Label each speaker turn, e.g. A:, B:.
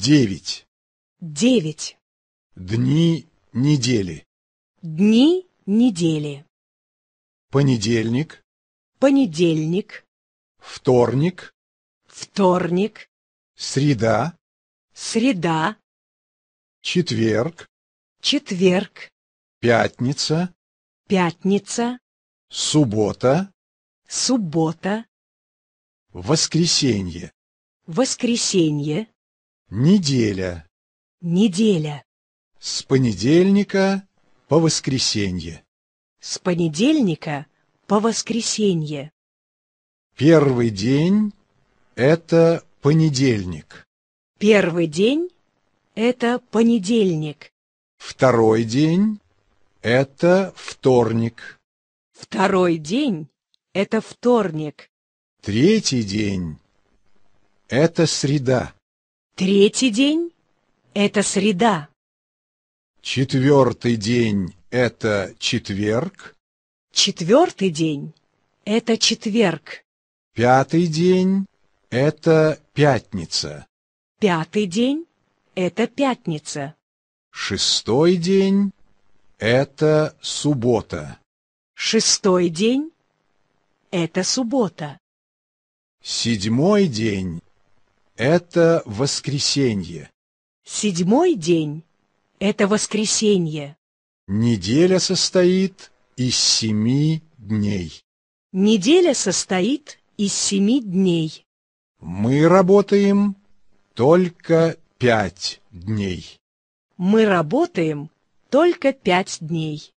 A: Девять.
B: Девять.
A: Дни недели.
B: Дни недели. Понедельник. Понедельник. Вторник. Вторник. Среда. Среда. Четверг. Четверг.
A: Пятница.
B: Пятница.
A: Суббота.
B: Суббота.
A: Воскресенье.
B: Воскресенье.
A: Неделя.
B: Неделя.
A: С понедельника по воскресенье.
B: С понедельника по воскресенье.
A: Первый день – это понедельник.
B: Первый день – это понедельник.
A: Второй день – это вторник.
B: Второй день – это вторник.
A: Третий день – это среда.
B: Третий день — это среда.
A: Четвертый день — это четверг.
B: Четвертый день — это четверг.
A: Пятый день — это пятница.
B: Пятый день — это пятница.
A: Шестой день — это суббота.
B: Шестой день — это суббота.
A: Седьмой день это воскресенье.
B: Седьмой день — это воскресенье.
A: Неделя состоит из семи дней.
B: Неделя состоит из семи дней.
A: Мы работаем только пять дней.
B: Мы работаем только пять дней.